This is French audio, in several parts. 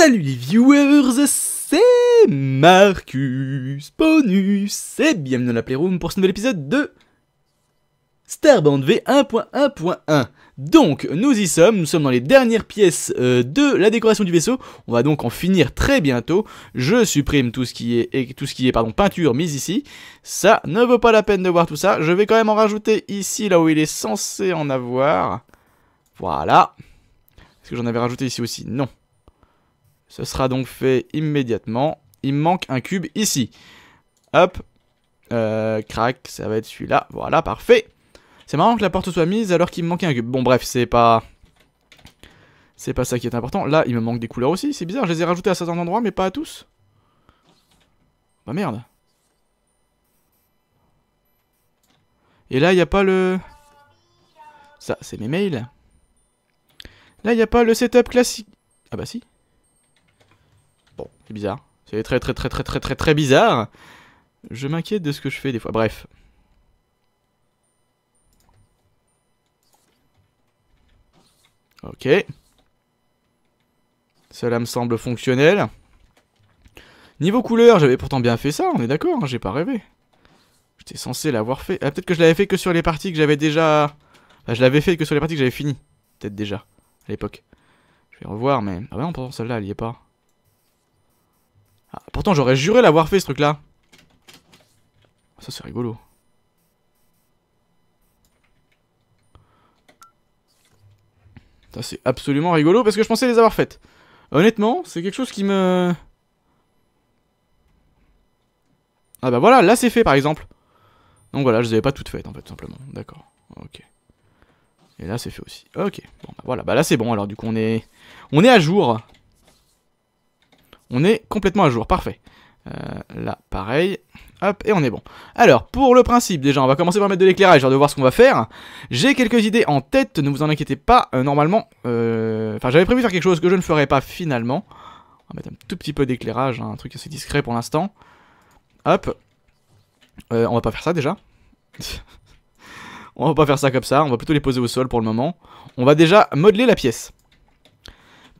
Salut les viewers, c'est Marcus Bonus et bienvenue dans la Playroom pour ce nouvel épisode de Starbound V1.1.1. Donc, nous y sommes, nous sommes dans les dernières pièces euh, de la décoration du vaisseau. On va donc en finir très bientôt. Je supprime tout ce qui est, tout ce qui est pardon, peinture mise ici. Ça ne vaut pas la peine de voir tout ça. Je vais quand même en rajouter ici, là où il est censé en avoir. Voilà. Est-ce que j'en avais rajouté ici aussi Non. Ce sera donc fait immédiatement. Il me manque un cube ici. Hop. Euh, crac, ça va être celui-là. Voilà, parfait. C'est marrant que la porte soit mise alors qu'il me manquait un cube. Bon, bref, c'est pas... C'est pas ça qui est important. Là, il me manque des couleurs aussi. C'est bizarre, je les ai rajoutées à certains endroits, mais pas à tous. Bah merde. Et là, il n'y a pas le... Ça, c'est mes mails. Là, il n'y a pas le setup classique. Ah bah si. C'est bizarre. C'est très très très très très très très bizarre. Je m'inquiète de ce que je fais des fois. Bref. Ok. Cela me semble fonctionnel. Niveau couleur, j'avais pourtant bien fait ça, on est d'accord, hein, j'ai pas rêvé. J'étais censé l'avoir fait. Ah, peut-être que je l'avais fait que sur les parties que j'avais déjà... je l'avais fait que sur les parties que j'avais fini. Peut-être déjà, à l'époque. Je vais revoir, mais... Ah non, pourtant celle-là, elle y est pas. Ah, pourtant j'aurais juré l'avoir fait ce truc là. Ça c'est rigolo. Ça c'est absolument rigolo parce que je pensais les avoir faites. Honnêtement, c'est quelque chose qui me... Ah bah voilà, là c'est fait par exemple. Donc voilà, je les avais pas toutes faites en fait, simplement. D'accord, ok. Et là c'est fait aussi. Ok, bon bah voilà, bah là c'est bon alors du coup on est... On est à jour on est complètement à jour, parfait. Euh, là, pareil. Hop, et on est bon. Alors, pour le principe, déjà, on va commencer par mettre de l'éclairage, genre de voir ce qu'on va faire. J'ai quelques idées en tête, ne vous en inquiétez pas. Euh, normalement, euh, enfin, j'avais prévu de faire quelque chose que je ne ferai pas finalement. On va mettre un tout petit peu d'éclairage, hein, un truc assez discret pour l'instant. Hop. Euh, on va pas faire ça déjà. on va pas faire ça comme ça, on va plutôt les poser au sol pour le moment. On va déjà modeler la pièce.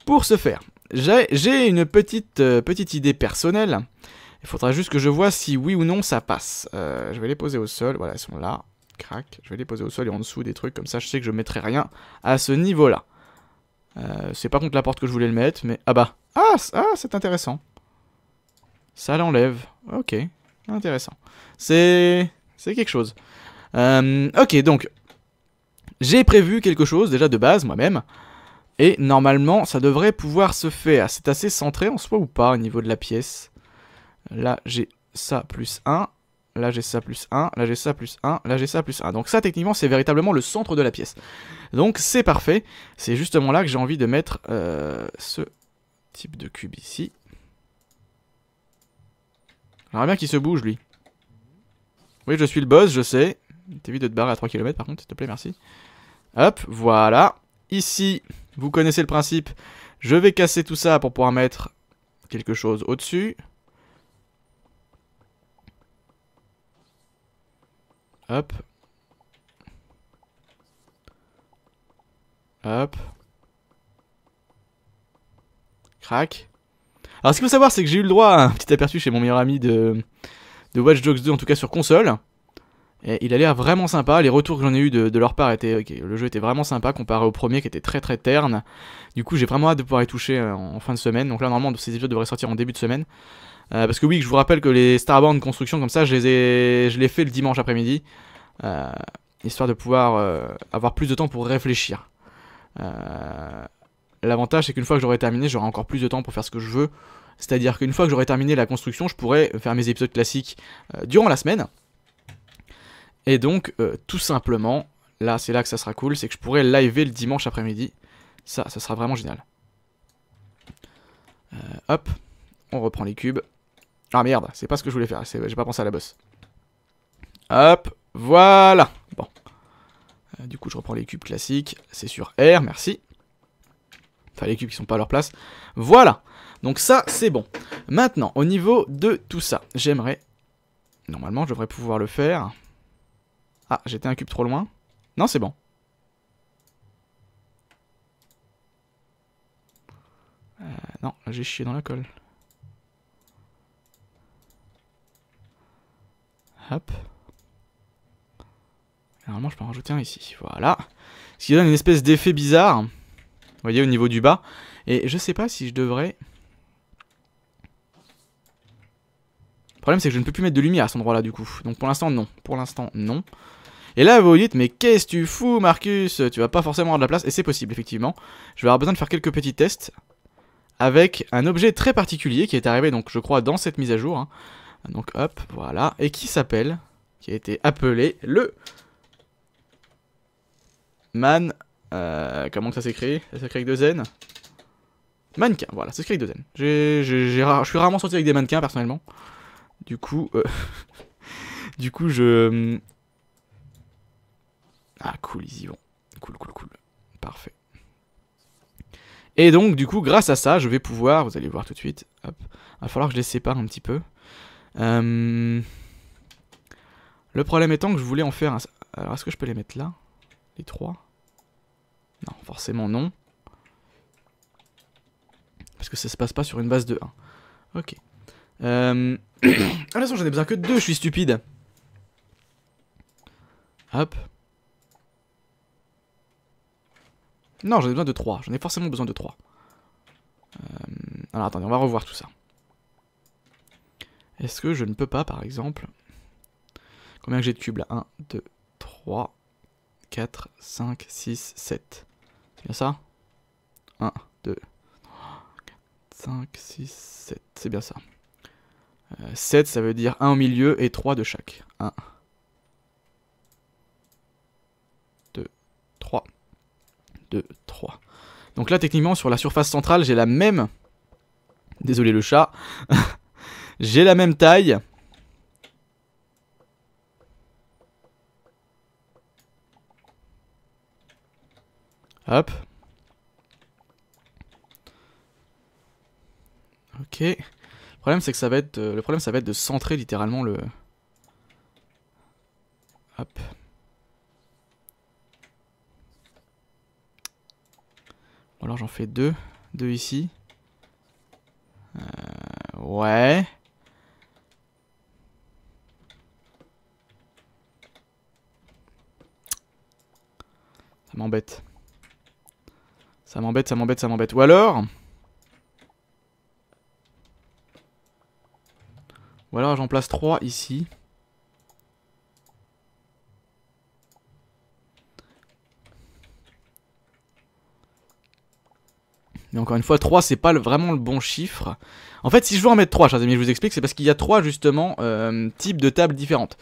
Pour ce faire, j'ai une petite, euh, petite idée personnelle. Il faudra juste que je vois si oui ou non ça passe. Euh, je vais les poser au sol. Voilà, elles sont là. Crac. Je vais les poser au sol et en dessous des trucs. Comme ça, je sais que je mettrai rien à ce niveau-là. Euh, c'est pas contre la porte que je voulais le mettre, mais... Ah bah Ah, ah c'est intéressant. Ça l'enlève. Ok. Intéressant. C'est... C'est quelque chose. ok, donc... J'ai prévu quelque chose, déjà de base, moi-même. Et normalement, ça devrait pouvoir se faire. C'est assez centré en soi ou pas au niveau de la pièce. Là, j'ai ça plus 1. Là, j'ai ça plus 1. Là, j'ai ça plus 1. Là, j'ai ça plus 1. Donc ça, techniquement, c'est véritablement le centre de la pièce. Donc c'est parfait. C'est justement là que j'ai envie de mettre euh, ce type de cube ici. J'aimerais bien qu'il se bouge, lui. Oui, je suis le boss, je sais. T'évites de te barrer à 3 km, par contre, s'il te plaît, merci. Hop, voilà. Ici, vous connaissez le principe. Je vais casser tout ça pour pouvoir mettre quelque chose au-dessus. Hop. Hop. Crac. Alors ce qu'il faut savoir, c'est que j'ai eu le droit à un petit aperçu chez mon meilleur ami de, de Watch Dogs 2, en tout cas sur console. Et il a l'air vraiment sympa, les retours que j'en ai eu de, leur part étaient, ok, le jeu était vraiment sympa comparé au premier qui était très très terne. Du coup j'ai vraiment hâte de pouvoir y toucher euh, en, fin de semaine, donc là normalement ces épisodes devraient sortir en début de semaine. Euh, parce que oui, je vous rappelle que les Starbound construction comme ça, je les ai, je les fait le dimanche après-midi, euh, histoire de pouvoir avoir plus de temps pour réfléchir. L'avantage c'est qu'une fois que j'aurai terminé, j'aurai encore plus de temps pour faire ce que je veux. C'est-à-dire qu'une fois que j'aurai terminé la construction, je pourrai faire mes épisodes classiques durant la semaine. Et donc, euh, tout simplement, là, c'est là que ça sera cool, c'est que je pourrais live le dimanche après-midi. Ça, ça sera vraiment génial. Euh, hop, on reprend les cubes. Ah merde, c'est pas ce que je voulais faire, j'ai pas pensé à la bosse. Hop, voilà. Bon. Euh, du coup, je reprends les cubes classiques. C'est sur R, merci. Enfin, les cubes qui sont pas à leur place. Voilà. Donc ça, c'est bon. Maintenant, au niveau de tout ça, j'aimerais... Normalement, je devrais pouvoir le faire. Ah, j'étais un cube trop loin. Non, c'est bon. Euh, non, j'ai chié dans la colle. Hop. Normalement, je peux en rajouter un ici. Voilà. Ce qui donne une espèce d'effet bizarre. Vous voyez, au niveau du bas. Et je sais pas si je devrais... Le problème, c'est que je ne peux plus mettre de lumière à cet endroit-là, du coup. Donc, pour l'instant, non. Pour l'instant, non. Et là, vous vous dites, mais qu'est-ce que tu fous, Marcus Tu vas pas forcément avoir de la place. Et c'est possible, effectivement. Je vais avoir besoin de faire quelques petits tests avec un objet très particulier qui est arrivé, donc je crois, dans cette mise à jour. Hein. Donc hop, voilà. Et qui s'appelle, qui a été appelé le Man. Euh, comment ça s'écrit Ça s'écrit avec deux N Mannequin, voilà, ça s'écrit avec deux N. Je suis rarement sorti avec des mannequins personnellement. Du coup, euh, du coup, je, hum, ah cool, ils y vont. Cool, cool, cool. Parfait. Et donc, du coup, grâce à ça, je vais pouvoir, vous allez voir tout de suite, hop, il va falloir que je les sépare un petit peu. Euh, le problème étant que je voulais en faire un... Alors, est-ce que je peux les mettre là Les trois Non, forcément non. Parce que ça se passe pas sur une base de 1. Ok. Euh... ah, de toute façon, j'en ai besoin que de deux, je suis stupide. Hop. Non, j'en ai besoin de 3. J'en ai forcément besoin de 3. Euh, alors attendez, on va revoir tout ça. Est-ce que je ne peux pas, par exemple... Combien j'ai de cubes là 1, 2, 3, 4, 5, 6, 7. C'est bien ça 1, 2, 3, 4, 5, 6, 7. C'est bien ça. 7, euh, ça veut dire 1 au milieu et 3 de chaque. 1, 2, 3. Donc là, techniquement, sur la surface centrale, j'ai la même... Désolé le chat. j'ai la même taille. Hop. Ok. Le problème, c'est que ça va être... Euh, le problème, ça va être de centrer littéralement le... Hop. alors j'en fais deux. Deux ici. Euh, ouais. Ça m'embête. Ça m'embête, ça m'embête, ça m'embête. Ou alors... Ou alors j'en place trois ici. encore une fois, 3, c'est pas vraiment le bon chiffre. En fait, si je veux en mettre 3, chers amis, je vous explique, c'est parce qu'il y a 3, justement, types de tables différentes.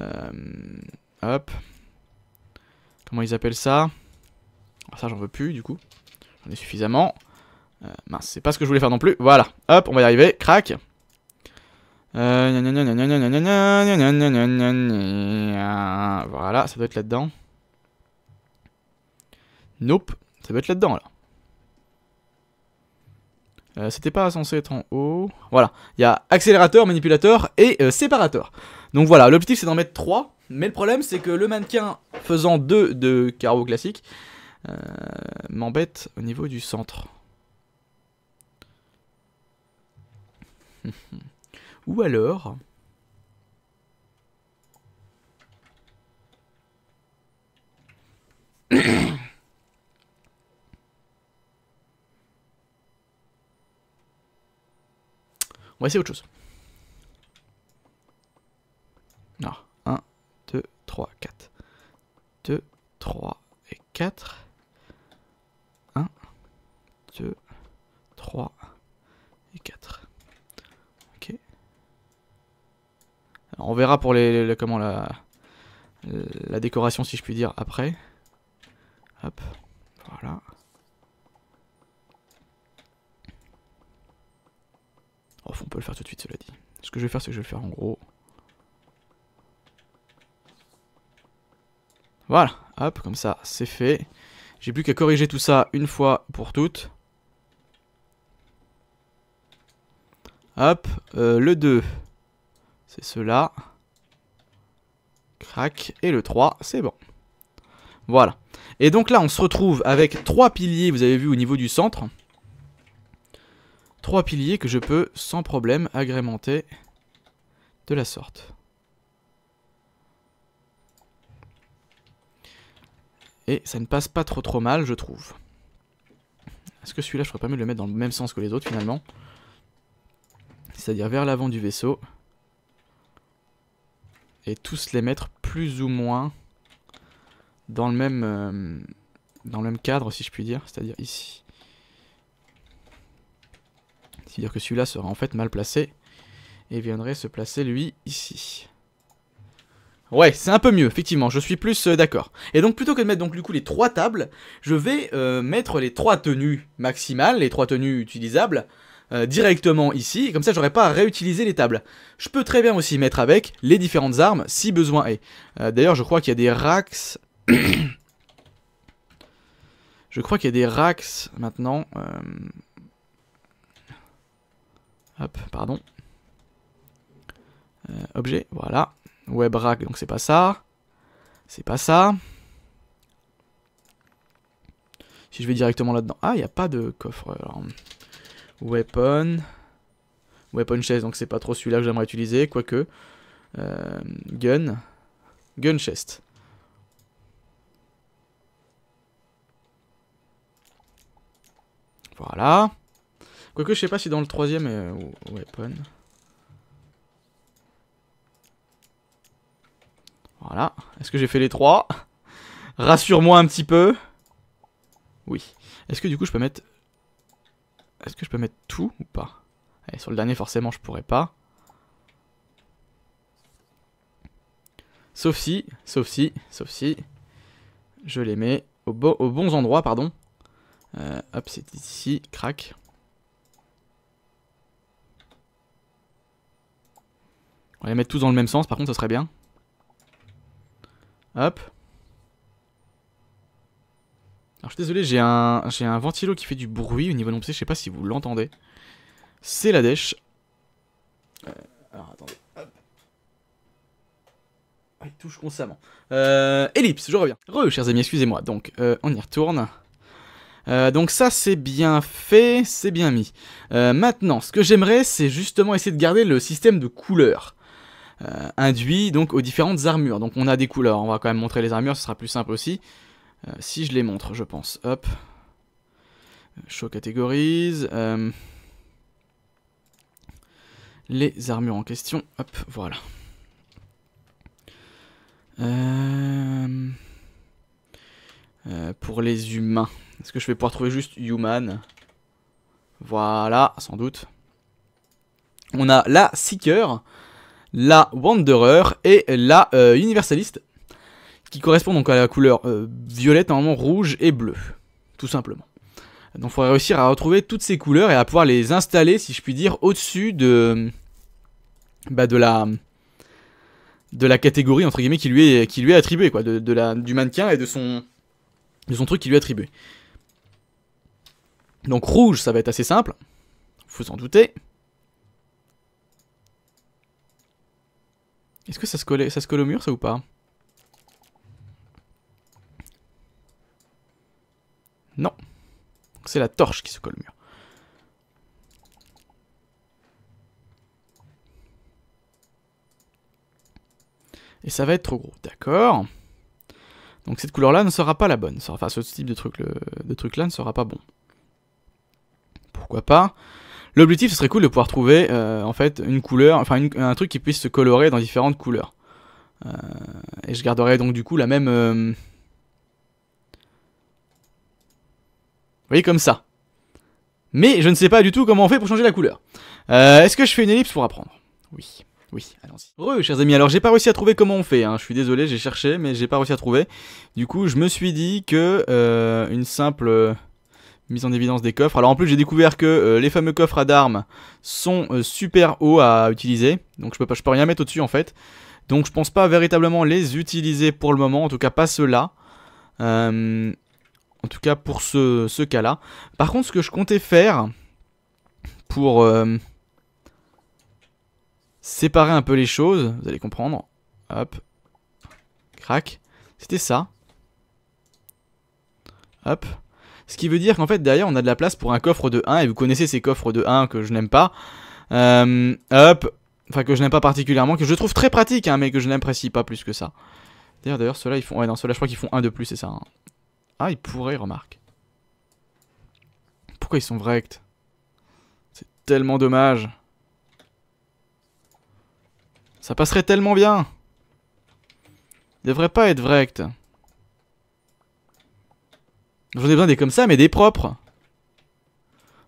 Euh, hop. Comment ils appellent ça Ça, j'en veux plus, du coup. J'en ai suffisamment. mince, c'est pas ce que je voulais faire non plus. Voilà. Hop, on va y arriver. Crac. Voilà, ça doit être là-dedans. Nope, ça doit être là-dedans, là. -dedans, là. Euh, c'était pas censé être en haut. Voilà, il y a accélérateur, manipulateur et euh, séparateur. Donc voilà, l'objectif c'est d'en mettre 3. Mais le problème c'est que le mannequin faisant 2 de carreau classique euh, m'embête au niveau du centre. Ou alors... On va essayer autre chose. non 1, 2, 3, 4. 2, 3 et 4. 1, 2, 3 et 4. Ok. on verra pour comment la, la décoration, si je puis dire, après. Hop, voilà. on oh, peut le faire tout de suite, cela dit. Ce que je vais faire, c'est que je vais le faire en gros. Voilà, hop, comme ça, c'est fait. J'ai plus qu'à corriger tout ça une fois pour toutes. Hop, euh, le 2, c'est cela. Crac, et le 3, c'est bon. Voilà. Et donc là, on se retrouve avec trois piliers, vous avez vu, au niveau du centre trois piliers que je peux sans problème agrémenter de la sorte. Et ça ne passe pas trop trop mal, je trouve. Est-ce que celui-là, je ferais pas mieux de le mettre dans le même sens que les autres, finalement C'est-à-dire vers l'avant du vaisseau. Et tous les mettre plus ou moins dans le même, euh, dans le même cadre, si je puis dire. C'est-à-dire ici. C'est-à-dire que celui-là sera en fait mal placé et viendrait se placer lui ici. Ouais, c'est un peu mieux, effectivement, je suis plus euh, d'accord. Et donc plutôt que de mettre donc du coup les trois tables, je vais euh, mettre les trois tenues maximales, les trois tenues utilisables, euh, directement ici, et comme ça j'aurais pas à réutiliser les tables. Je peux très bien aussi mettre avec les différentes armes, si besoin est. D'ailleurs je crois qu'il y a des racks... je crois qu'il y a des racks maintenant Hop, pardon. Euh, objet, voilà. Web rack, donc c'est pas ça. C'est pas ça. Si je vais directement là-dedans. Ah, il n'y a pas de coffre. weapon. Weapon chest, donc c'est pas trop celui-là que j'aimerais utiliser, quoique. Euh, gun. Gun chest. Voilà. Quoique, je sais pas si dans le troisième, euh, weapon. Voilà. Est-ce que j'ai fait les trois Rassure-moi un petit peu. Oui. Est-ce que du coup, je peux mettre... Est-ce que je peux mettre tout ou pas Allez, sur le dernier, forcément, je pourrais pas. Sauf si, sauf si, sauf si, je les mets au, bon aux bons endroits, pardon. Euh, hop, c'est ici, crac. On va les mettre tous dans le même sens, par contre, ça serait bien. Hop. Alors, je suis désolé, j'ai un, un ventilo qui fait du bruit au niveau de mon je je sais pas si vous l'entendez. C'est la dèche. Euh, alors, attendez. Hop. Ah, il touche constamment. Euh, ellipse, je reviens. Re, chers amis, excusez-moi. Donc, euh, on y retourne. Euh, donc ça c'est bien fait, c'est bien mis. maintenant, ce que j'aimerais c'est justement essayer de garder le système de couleurs. Euh, induit donc aux différentes armures. Donc on a des couleurs, on va quand même montrer les armures, ce sera plus simple aussi. Euh, si je les montre, je pense. Hop. Euh, show catégorise. Les armures en question. Hop, voilà. pour les humains. Est-ce que je vais pouvoir trouver juste human Voilà, sans doute. On a la Seeker, la Wanderer et la euh, Universaliste, qui correspond donc à la couleur euh, violette, normalement rouge et bleu, tout simplement. Donc il faudrait réussir à retrouver toutes ces couleurs et à pouvoir les installer, si je puis dire, au-dessus de, bah, de la de la catégorie entre guillemets qui lui est qui lui est attribuée quoi du mannequin et de son de son truc qui lui est attribué donc rouge ça va être assez simple vous en doutez Est-ce que ça se, ça se colle au mur ça ou pas Non. C'est la torche qui se colle au mur. Et ça va être trop gros, d'accord Donc cette couleur-là ne sera pas la bonne. Enfin, ce type de truc de truc -là ne sera pas bon. Pourquoi pas L'objectif, ce serait cool de pouvoir trouver euh, en fait une couleur, enfin un truc qui puisse se colorer dans différentes couleurs. Euh, et je garderai donc du coup la même. Euh, vous voyez comme ça. Mais je ne sais pas du tout comment on fait pour changer la couleur. Est-ce que je fais une ellipse pour apprendre Oui. Oui, allons-y. chers amis. Alors, j'ai pas réussi à trouver comment on fait. Hein. Je suis désolé, j'ai cherché, mais j'ai pas réussi à trouver. Du coup, je me suis dit que une simple mise en évidence des coffres. Alors en plus j'ai découvert que euh, les fameux coffres à d'armes sont euh, super hauts à utiliser, donc je peux, pas, je peux rien mettre au-dessus en fait. Donc je pense pas véritablement les utiliser pour le moment, en tout cas pas ceux-là. Euh, en tout cas pour ce, ce cas-là. Par contre ce que je comptais faire pour séparer un peu les choses, vous allez comprendre. Hop, crac, c'était ça. Hop. Ce qui veut dire qu'en fait derrière on a de la place pour un coffre de 1 et vous connaissez ces coffres de 1 que je n'aime pas. Euh, hop, enfin que je n'aime pas particulièrement, que je trouve très pratique hein, mais que je n'apprécie pas plus que ça. D'ailleurs d'ailleurs ceux-là ils font... Ouais non ceux-là je crois qu'ils font 1 de plus c'est ça. Hein. Ah ils pourraient remarque. Pourquoi ils sont vrais C'est tellement dommage. Ça passerait tellement bien. Il devrait pas être vrect. J'en ai besoin des comme ça, mais des propres.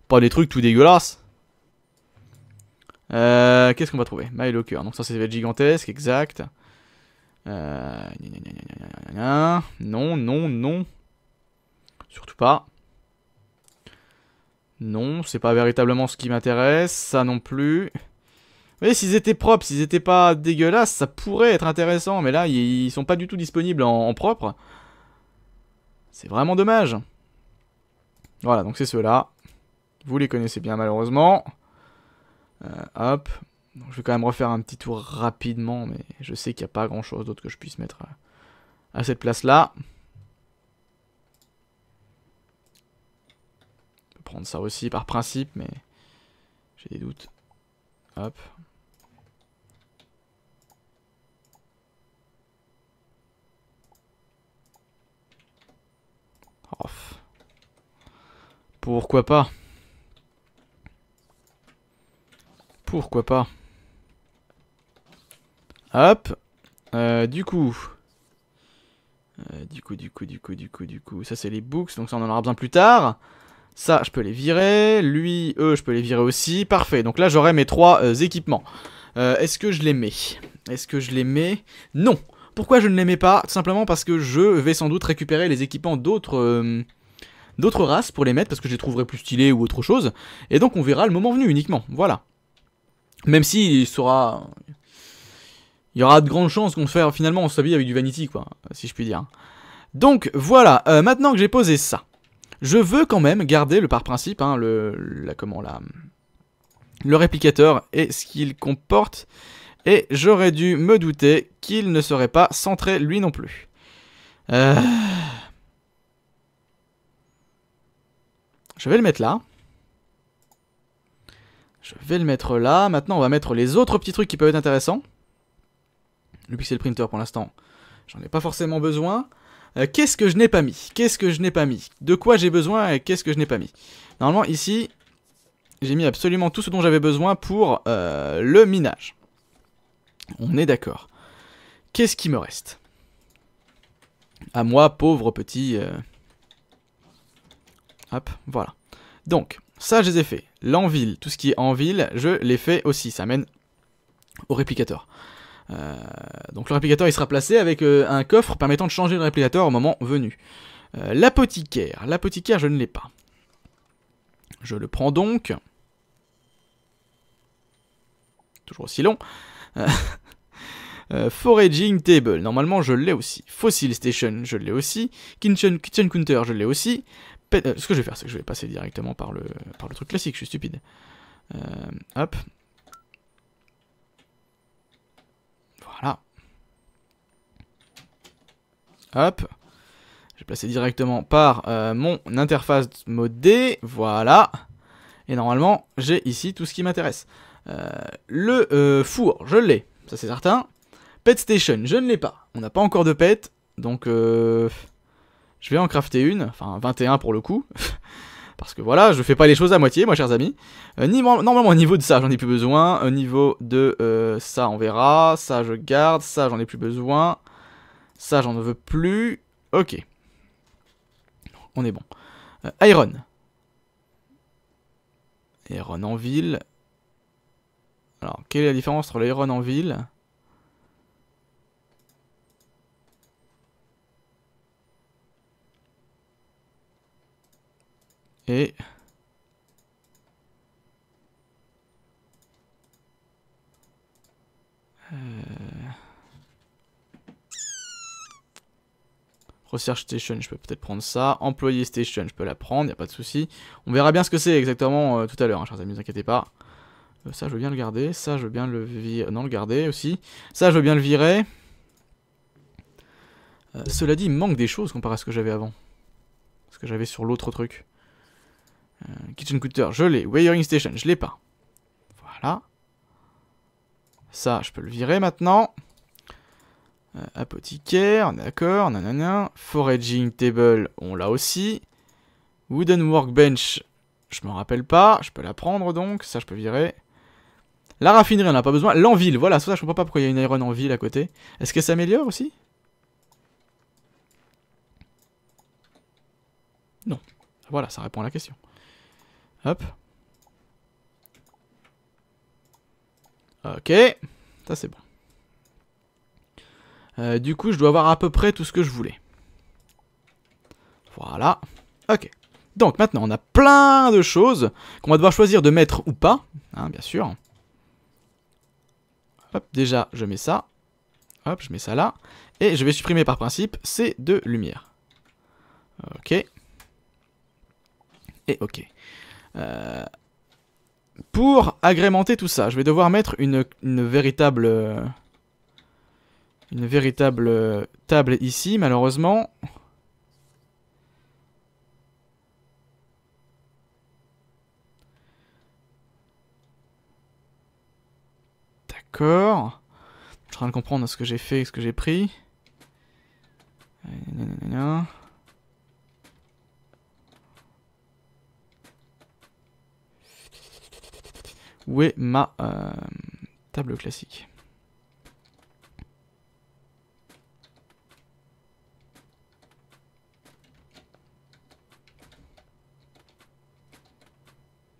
Pas des trucs tout dégueulasses. Euh, qu'est-ce qu'on va trouver My Locker. Donc ça, c'est va être gigantesque, exact. Euh, non, non, non. Surtout pas. Non, c'est pas véritablement ce qui m'intéresse. Ça non plus. Mais s'ils étaient propres, s'ils étaient pas dégueulasses, ça pourrait être intéressant. Mais là, ils sont pas du tout disponibles en, en propre. C'est vraiment dommage. Voilà, donc c'est ceux-là. Vous les connaissez bien malheureusement. Euh, hop. je vais quand même refaire un petit tour rapidement, mais je sais qu'il n'y a pas grand-chose d'autre que je puisse mettre euh, à, cette place-là. Je peux prendre ça aussi par principe, mais j'ai des doutes. Hop. Pourquoi pas Pourquoi pas Hop Du coup... du coup, du coup, du coup, du coup, du coup... Ça, c'est les books, donc ça, on en aura besoin plus tard. Ça, je peux les virer. Lui, eux, je peux les virer aussi. Parfait. Donc là, j'aurai mes trois équipements. Est-ce que je les mets Est-ce que je les mets Non pourquoi je ne l'aimais pas simplement parce que je vais sans doute récupérer les équipements d'autres... Euh, d'autres races pour les mettre parce que je les trouverai plus stylés ou autre chose et donc on verra le moment venu uniquement voilà même si il sera il y aura de grandes chances qu'on fasse finalement on s'habille avec du vanity quoi si je puis dire donc voilà euh, maintenant que j'ai posé ça je veux quand même garder le par principe, hein, le, la, comment, la, le réplicateur et ce qu'il comporte. Et j'aurais dû me douter qu'il ne serait pas centré lui non plus. Euh. Je vais le mettre là. Je vais le mettre là. Maintenant, on va mettre les autres petits trucs qui peuvent être intéressants. Le pixel printer, pour l'instant, j'en ai pas forcément besoin. Euh, qu'est-ce que je n'ai pas mis Qu'est-ce que je n'ai pas mis De quoi j'ai besoin et qu'est-ce que je n'ai pas mis Normalement, ici, j'ai mis absolument tout ce dont j'avais besoin pour euh, le minage. On est d'accord. Qu'est-ce qui me reste À moi, pauvre petit... Euh, hop, voilà. Donc, ça, je les ai fait. L'enville, tout ce qui est en ville, je l'ai fait aussi. Ça mène au réplicateur. Euh, donc le réplicateur, il sera placé avec euh, un coffre permettant de changer le réplicateur au moment venu. L'apothicaire. L'apothicaire, je ne l'ai pas. Je le prends donc. Toujours aussi long. Euh, foraging Table, normalement je l'ai aussi. Fossil Station, je l'ai aussi. Kitchen, Kitchen Counter, je l'ai aussi. Euh, ce que je vais faire, c'est que je vais passer directement par le, par le truc classique, je suis stupide. Euh, hop. Voilà. Hop. Je vais passer directement par mon interface mode D, Voilà. Et normalement, j'ai ici tout ce qui m'intéresse. le four, je l'ai, ça c'est certain. Pet Station, je ne l'ai pas. On n'a pas encore de pet, donc euh, je vais en crafter une, enfin 21 pour le coup. Parce que voilà, je ne fais pas les choses à moitié, moi, chers amis. Euh, normalement, au niveau de ça, j'en ai plus besoin. Au niveau de euh, ça, on verra. Ça, je garde. Ça, j'en ai plus besoin. Ça, j'en veux plus. Ok. On est bon. Iron. Iron en ville. Alors, quelle est la différence entre l'Iron en ville Et... Euh. Station, je peux peut-être prendre ça. Employé Station, je peux la prendre, n'y a pas de souci. On verra bien ce que c'est exactement euh, tout à l'heure, hein, chers amis, ne vous inquiétez pas. Euh, ça, je veux bien le garder. Ça, je veux bien le virer. Non, le garder aussi. Ça, je veux bien le virer. cela dit, il manque des choses comparé à ce que j'avais avant. Ce que j'avais sur l'autre truc. Euh, kitchen cutter, je l'ai. Wearing station, je l'ai pas. Voilà. Ça, je peux le virer maintenant. Euh, apothicaire, d'accord, nanana. Foraging table, on l'a aussi. Wooden workbench, je m'en rappelle pas. Je peux la prendre donc, ça je peux virer. La raffinerie, on n'a pas besoin. L'enville, voilà, ça je comprends pas pourquoi il y a une iron en ville à côté. Est-ce que ça s'améliore aussi Non. Voilà, ça répond à la question. Hop. Ok. Ça, c'est bon. Euh, du coup, je dois avoir à peu près tout ce que je voulais. Voilà. Ok. Donc, maintenant, on a plein de choses qu'on va devoir choisir de mettre ou pas. Hein, bien sûr. Hop, déjà, je mets ça. Hop, je mets ça là. Et je vais supprimer par principe ces deux lumières. Ok. Et ok. Euh, pour agrémenter tout ça, je vais devoir mettre une, véritable... Une véritable table ici, malheureusement. D'accord. Je suis en train de comprendre ce que j'ai fait et ce que j'ai pris. Où est ma euh, table classique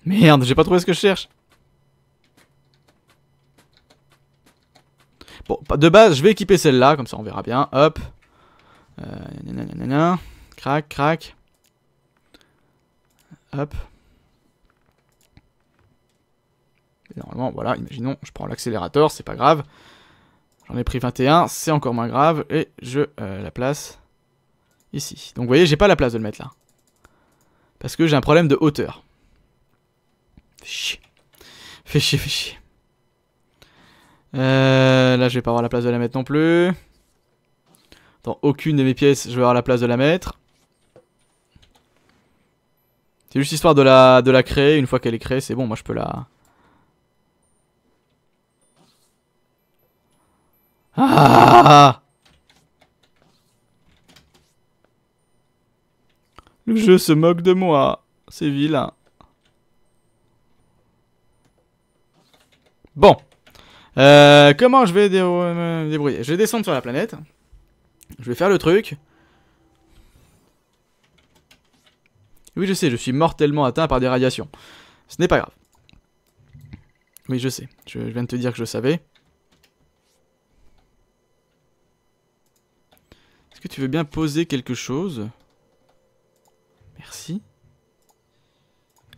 Merde, j'ai pas trouvé ce que je cherche. Bon, de base, je vais équiper celle-là, comme ça on verra bien. Hop. Euh, nanana, crac, crac. Hop. normalement, voilà, imaginons, je prends l'accélérateur, c'est pas grave. J'en ai pris 21, c'est encore moins grave, et je euh, la place ici. Donc vous voyez, j'ai pas la place de le mettre là. Parce que j'ai un problème de hauteur. Fais chier. Fais chier, fais chier. Euh, là, je vais pas avoir la place de la mettre non plus. Dans aucune de mes pièces, je vais avoir la place de la mettre. C'est juste histoire de la, de la créer. Une fois qu'elle est créée, c'est bon, moi je peux la... Ah Le jeu se moque de moi. C'est vilain. Bon. Euh, comment je vais me débrouiller Je vais descendre sur la planète. Je vais faire le truc. Oui, je sais, je suis mortellement atteint par des radiations. Ce n'est pas grave. Oui, je sais. je viens de te dire que je savais. Est-ce que tu veux bien poser quelque chose Merci.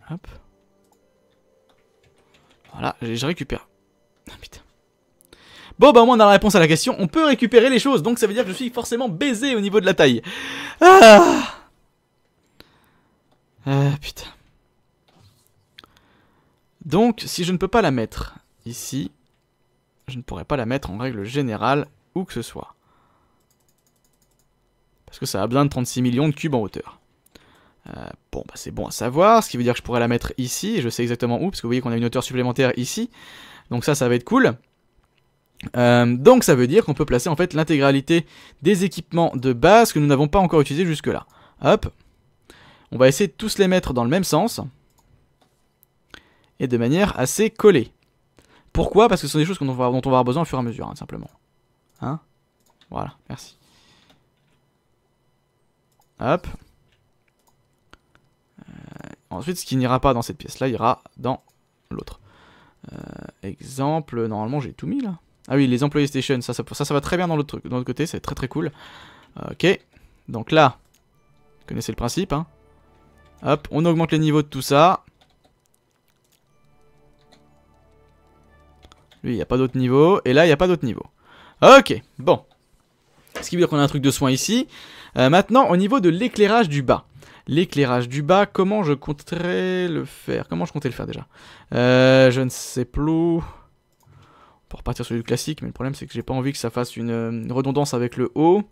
Hop. Voilà, je récupère. Ah putain. Bon bah au moins on a la réponse à la question, on peut récupérer les choses, donc ça veut dire que je suis forcément baisé au niveau de la taille. Ah, ah putain. Donc si je ne peux pas la mettre ici, je ne pourrais pas la mettre en règle générale où que ce soit parce que ça a besoin de 36 millions de cubes en hauteur. Euh, bon, bah c'est bon à savoir, ce qui veut dire que je pourrais la mettre ici, je sais exactement où, parce que vous voyez qu'on a une hauteur supplémentaire ici, donc ça, ça va être cool. Euh, donc ça veut dire qu'on peut placer en fait l'intégralité des équipements de base que nous n'avons pas encore utilisés jusque là. Hop, on va essayer de tous les mettre dans le même sens, et de manière assez collée. Pourquoi Parce que ce sont des choses dont on va, avoir besoin au fur et à mesure, hein, simplement. Hein Voilà, merci. Hop. Euh, ensuite, ce qui n'ira pas dans cette pièce-là ira dans l'autre. Euh, exemple, normalement j'ai tout mis là. Ah oui, les employés station, ça ça, va très bien dans l'autre côté, c'est très très cool. Ok, donc là, vous connaissez le principe. Hein. Hop, on augmente les niveaux de tout ça. Lui, il n'y a pas d'autre niveau. Et là, il n'y a pas d'autre niveau. Ok, bon. Ce qui veut dire qu'on a un truc de soin ici. Euh, maintenant, au niveau de l'éclairage du bas. L'éclairage du bas, comment je compterais le faire Comment je comptais le faire déjà euh, Je ne sais plus. On peut repartir sur du classique, mais le problème c'est que j'ai pas envie que ça fasse une, redondance avec le haut.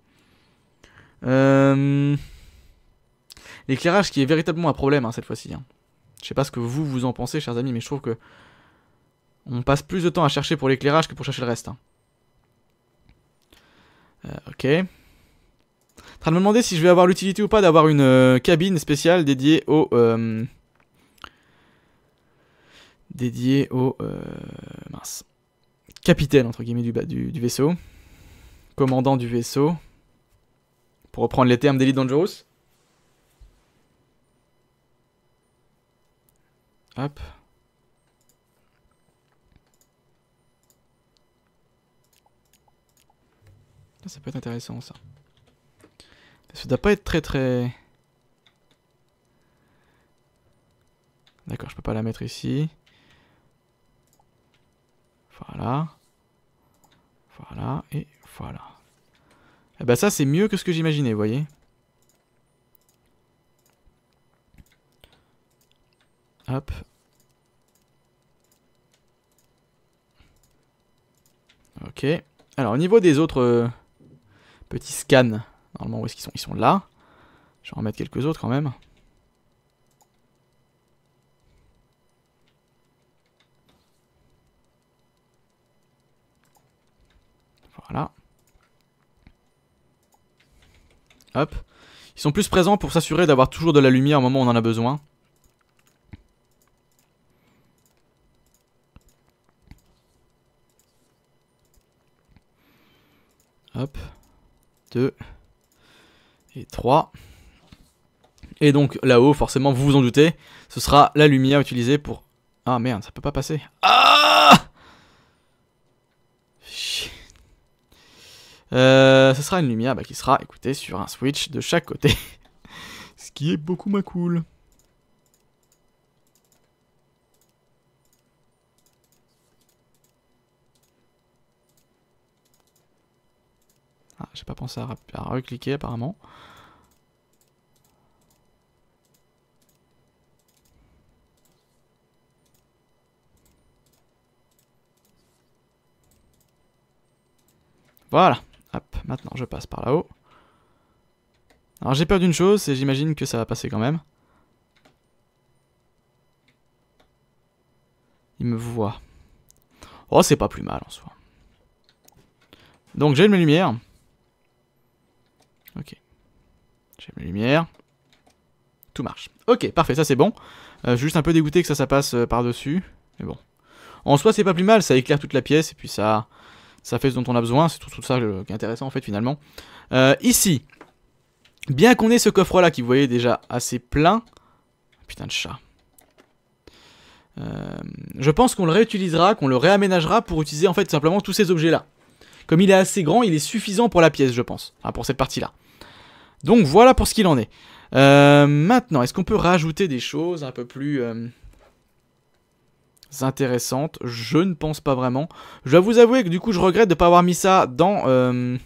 Euh, l'éclairage qui est véritablement un problème hein, cette fois-ci. Hein. Je sais pas ce que vous vous en pensez, chers amis, mais je trouve que on passe plus de temps à chercher pour l'éclairage que pour chercher le reste. Hein. ok en train de me demander si je vais avoir l'utilité ou pas d'avoir une euh, cabine spéciale dédiée au... Euh, dédiée au... Euh, mince. Capitaine, entre guillemets, du, du, du, vaisseau. Commandant du vaisseau. Pour reprendre les termes d'Elite Dangerous. Hop. Ça peut être intéressant ça. Ça doit pas être très très... D'accord, je peux pas la mettre ici. Voilà. Voilà, et voilà. Et eh bah ben, ça, c'est mieux que ce que j'imaginais, vous voyez Hop. Ok. Alors, au niveau des autres euh, petits scans... Normalement, où est-ce qu'ils sont Ils sont là. Je vais en mettre quelques autres quand même. Voilà. Hop. Ils sont plus présents pour s'assurer d'avoir toujours de la lumière au moment où on en a besoin. Hop. Deux et 3. Et donc là-haut, forcément, vous vous en doutez, ce sera la lumière utilisée pour... Ah merde, ça peut pas passer. Ah Euh, ce sera une lumière bah, qui sera, écoutée sur un switch de chaque côté. ce qui est beaucoup moins cool. J'ai pas pensé à, recliquer apparemment. Voilà. Hop, maintenant je passe par là-haut. Alors j'ai peur d'une chose, et j'imagine que ça va passer quand même. Il me voit. Oh, c'est pas plus mal en soi. Donc j'ai une lumière. Ok. J'aime la lumière. Tout marche. Ok, parfait, ça c'est bon. Euh, juste un peu dégoûté que ça, ça passe euh, par-dessus. Mais bon. En soi, c'est pas plus mal, ça éclaire toute la pièce, et puis ça, ça fait ce dont on a besoin. C'est tout, tout, ça euh, qui est intéressant, en fait, finalement. ici, bien qu'on ait ce coffre-là, qui, vous voyez, déjà assez plein... Putain de chat. je pense qu'on le réutilisera, qu'on le réaménagera pour utiliser, en fait, simplement tous ces objets-là. Comme il est assez grand, il est suffisant pour la pièce, je pense. pour cette partie-là. Donc voilà pour ce qu'il en est. Euh, maintenant, est-ce qu'on peut rajouter des choses un peu plus euh, intéressantes Je ne pense pas vraiment. Je dois vous avouer que du coup, je regrette de ne pas avoir mis ça dans... Euh,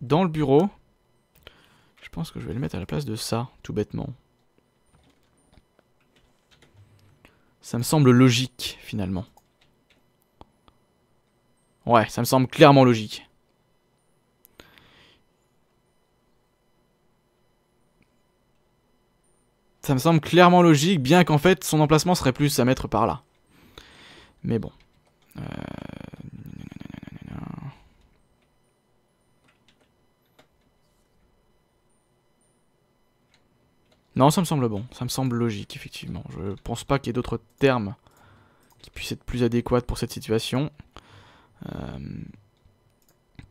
dans le bureau. Je pense que je vais le mettre à la place de ça, tout bêtement. Ça me semble logique, finalement. Ouais, ça me semble clairement logique. Ça me semble clairement logique, bien qu'en fait son emplacement serait plus à mettre par là. Mais bon. Euh, non, ça me semble bon, ça me semble logique, effectivement. Je pense pas qu'il y ait d'autres termes qui puissent être plus adéquats pour cette situation. Euh,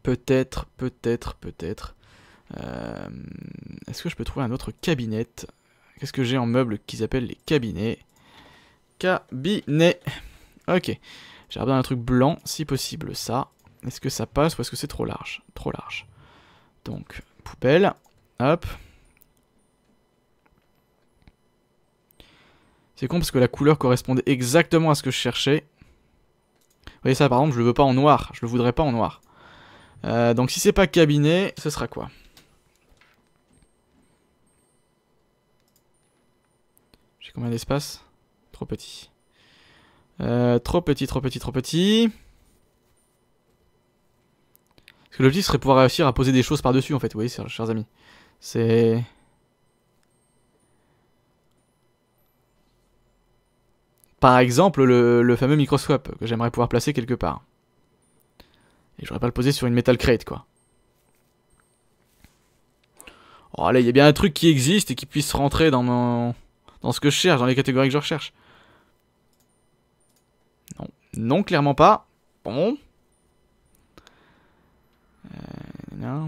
peut-être, peut-être, peut-être. Euh, est-ce que je peux trouver un autre cabinet Qu'est-ce que j'ai en meuble qu'ils appellent les cabinets Cabinet. Ok. J'ai un truc blanc, si possible, ça. Est-ce que ça passe ou est-ce que c'est trop large Trop large. Donc, poubelle. Hop. C'est con parce que la couleur correspondait exactement à ce que je cherchais voyez ça par exemple, je le veux pas en noir, je le voudrais pas en noir. Euh, donc si c'est pas cabinet, ce sera quoi J'ai combien d'espace Trop petit. Euh, trop petit, trop petit, trop petit. Parce que l'objectif serait pouvoir réussir à poser des choses par-dessus en fait, vous voyez, chers amis. C'est... Par exemple, le, fameux microscope que j'aimerais pouvoir placer quelque part. Et j'aurais pas le poser sur une metal crate, quoi. Oh là, il y a bien un truc qui existe et qui puisse rentrer dans mon... dans ce que je cherche, dans les catégories que je recherche. Non, non clairement pas. Bon. Euh,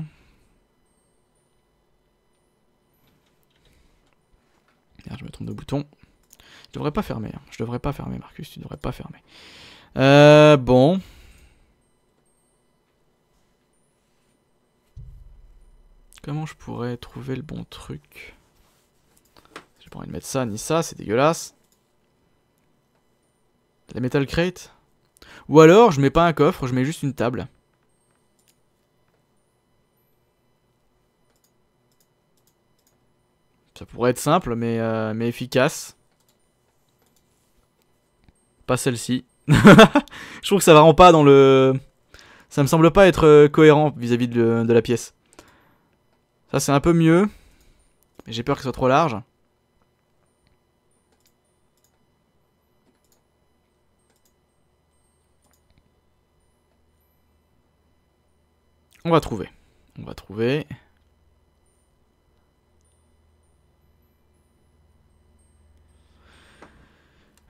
je me trompe de bouton. Je devrais pas fermer. Hein. Je devrais pas fermer, Marcus. Tu devrais pas fermer. Euh, bon. Comment je pourrais trouver le bon truc J'ai pas envie de mettre ça ni ça, c'est dégueulasse. La metal crate Ou alors, je mets pas un coffre, je mets juste une table. Ça pourrait être simple, mais, euh, mais efficace. Pas celle-ci. je trouve que ça va rend pas dans le... Ça me semble pas être euh, cohérent vis-à-vis de, la pièce. Ça c'est un peu mieux. Mais j'ai peur que soit trop large. On va trouver. On va trouver.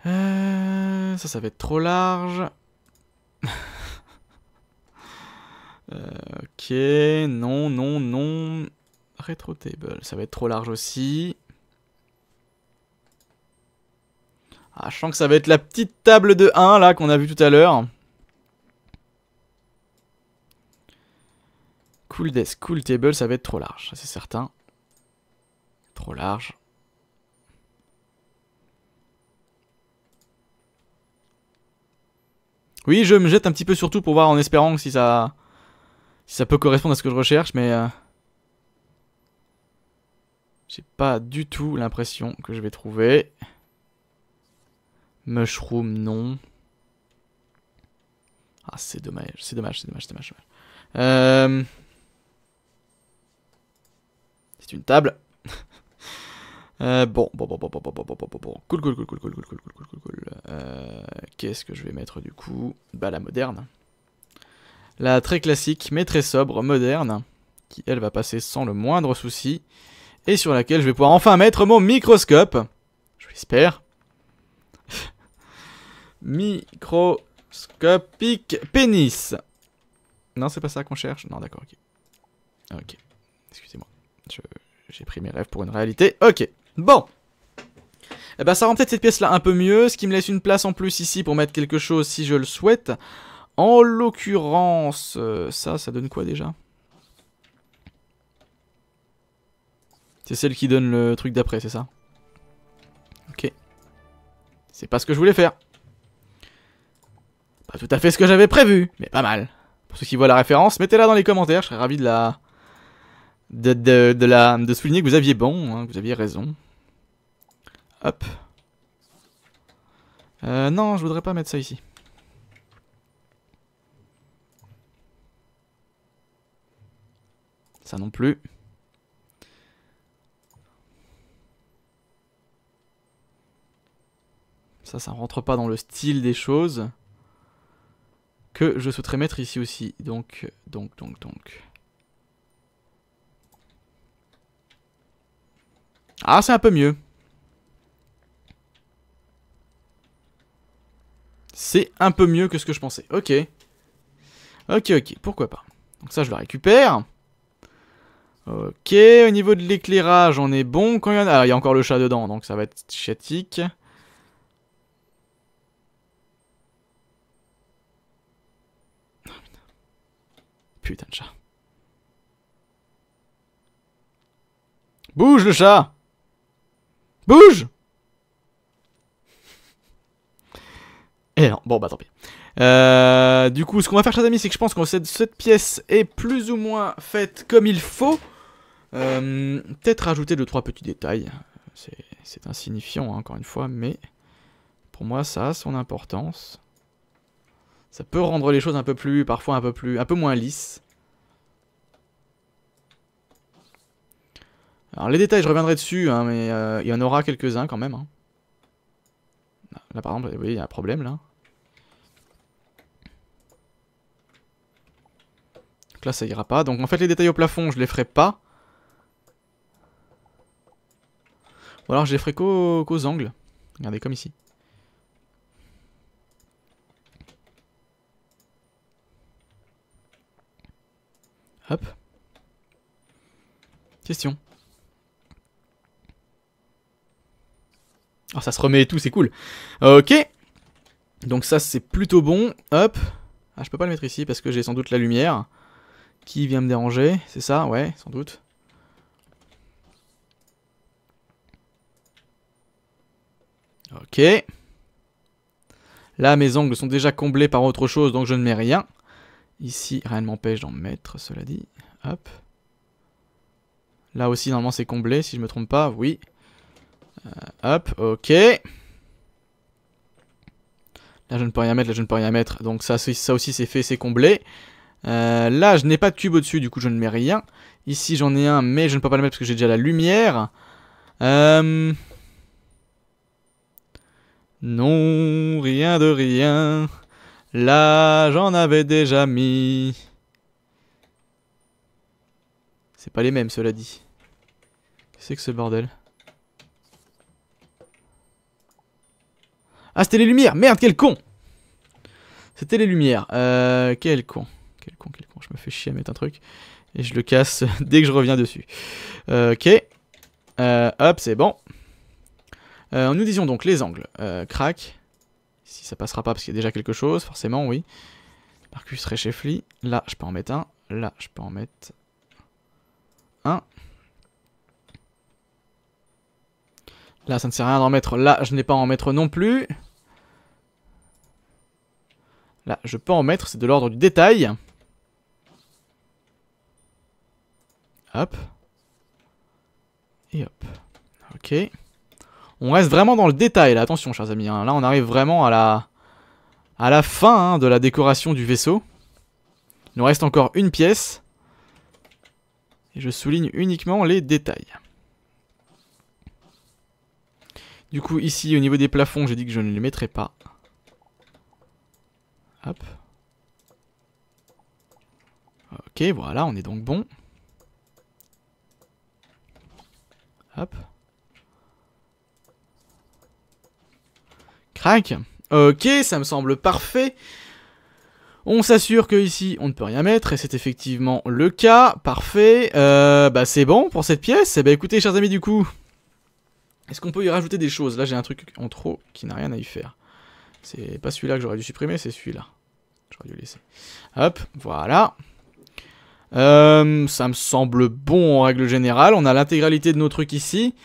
Euh, ça, ça va être trop large. Euh, ok, non, non, non. Retro table, ça va être trop large aussi. Ah, je sens que ça va être la petite table de 1 là qu'on a vu tout à l'heure. Cool desk, cool table, ça va être trop large, c'est certain. Trop large. Oui, je me jette un petit peu sur tout pour voir en espérant si ça, ça peut correspondre à ce que je recherche, mais... Euh, j'ai pas du tout l'impression que je vais trouver. Mushroom, non. Ah, c'est dommage, c'est dommage, c'est dommage, c'est dommage. C'est euh, une table bon, bon, bon, bon, bon, bon, bon, bon, bon, bon, cool, cool, cool, cool, cool, cool, cool, cool, cool, cool, Qu'est-ce que je vais mettre du coup Bah la moderne. La très classique, mais très sobre, moderne, qui elle va passer sans le moindre souci, et sur laquelle je vais pouvoir enfin mettre mon microscope. Je l'espère. Microscopique pénis. Non, c'est pas ça qu'on cherche. Non, d'accord, ok. Ok, excusez-moi. J'ai pris mes rêves pour une réalité. Ok. Bon Eh ben ça rend peut-être cette pièce-là un peu mieux, ce qui me laisse une place en plus ici pour mettre quelque chose si je le souhaite. En l'occurrence, euh, ça, ça donne quoi déjà C'est celle qui donne le truc d'après, c'est ça Ok. C'est pas ce que je voulais faire. Pas tout à fait ce que j'avais prévu, mais pas mal. Pour ceux qui voient la référence, mettez-la dans les commentaires, je serais ravi de la de, de, souligner que vous aviez bon, hein, que vous aviez raison. Hop. Euh, non, je voudrais pas mettre ça ici. Ça non plus. Ça, ça rentre pas dans le style des choses que je souhaiterais mettre ici aussi. Donc, donc, donc, donc. Ah, c'est un peu mieux. C'est un peu mieux que ce que je pensais. Ok. Ok, ok, pourquoi pas. Donc ça, je le récupère. Ok, au niveau de l'éclairage, on est bon. Quand il y a... Ah, il y a encore le chat dedans, donc ça va être chatique. Putain de chat. Bouge le chat Bouge Et eh non, bon bah tant pis. Euh, du coup, ce qu'on va faire, chers amis, c'est que je pense que cette, pièce est plus ou moins faite comme il faut. Euh, peut-être rajouter deux trois petits détails. C'est insignifiant, hein, encore une fois, mais pour moi, ça a son importance. Ça peut rendre les choses un peu plus, parfois un peu plus, un peu moins lisses. Alors les détails, je reviendrai dessus, hein, mais euh, il y en aura quelques-uns quand même. Hein. Là par exemple, vous voyez, il y a un problème là. Donc là, ça ira pas. Donc en fait, les détails au plafond, je les ferai pas. Ou alors je les ferai qu'aux angles. Regardez, comme ici. Hop. Question. Ah ça se remet et tout, c'est cool. Ok. Donc ça c'est plutôt bon. Hop. Ah je peux pas le mettre ici parce que j'ai sans doute la lumière. Qui vient me déranger, c'est ça Ouais, sans doute. Ok. Là, mes angles sont déjà comblés par autre chose, donc je ne mets rien. Ici, rien ne m'empêche d'en mettre, cela dit. Hop. Là aussi, normalement, c'est comblé, si je me trompe pas. Oui. Euh, hop, ok. Là, je ne peux rien mettre, là, je ne peux rien mettre. Donc ça, ça aussi, c'est fait, c'est comblé. Euh, là, je n'ai pas de cube au-dessus, du coup, je ne mets rien. Ici, j'en ai un, mais je ne peux pas le mettre parce que j'ai déjà la lumière. Euh, non, rien de rien. Là, j'en avais déjà mis. C'est pas les mêmes, cela dit. Qu'est-ce que ce bordel Ah, c'était les lumières Merde, quel con C'était les lumières. Euh, quel con. Quel con, quel con. Je me fais chier à mettre un truc. Et je le casse dès que je reviens dessus. Euh, ok. Euh, hop, c'est bon. Euh, nous disions donc les angles. crac. Si ça passera pas parce qu'il y a déjà quelque chose, forcément, oui. Marcus Rechefli. Là, je peux en mettre un. Là, je peux en mettre un. Là, ça ne sert à rien d'en mettre. Là, je n'ai pas à en mettre non plus. Là, je peux en mettre, c'est de l'ordre du détail. Hop. Et hop. Ok. On reste vraiment dans le détail attention chers amis. Hein. Là on arrive vraiment à la, à la fin hein, de la décoration du vaisseau. Il nous reste encore une pièce. Et je souligne uniquement les détails. Du coup, ici, au niveau des plafonds, j'ai dit que je ne les mettrais pas. Hop. Ok, voilà, on est donc bon. Hop. Crac. Ok, ça me semble parfait. On s'assure que ici on ne peut rien mettre et c'est effectivement le cas. Parfait. Euh, bah c'est bon pour cette pièce. Eh bah écoutez chers amis du coup, est-ce qu'on peut y rajouter des choses Là j'ai un truc en trop qui n'a rien à y faire. C'est pas celui-là que j'aurais dû supprimer, c'est celui-là. J'aurais dû laisser. Hop, voilà. Euh, ça me semble bon en règle générale. On a l'intégralité de nos trucs ici.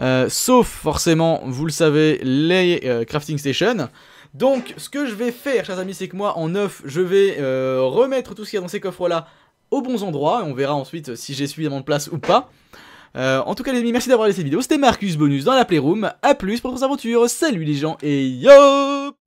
Euh, sauf forcément, vous le savez, les euh, crafting stations. Donc ce que je vais faire, chers amis, c'est que moi en neuf, je vais remettre tout ce qu'il y a dans ces coffres-là aux bons endroits. Et on verra ensuite si j'ai suffisamment de place ou pas. Euh, en tout cas les amis, merci d'avoir regardé cette vidéo. C'était Marcus Bonus dans la Playroom. à plus pour vos aventures. Salut les gens et yo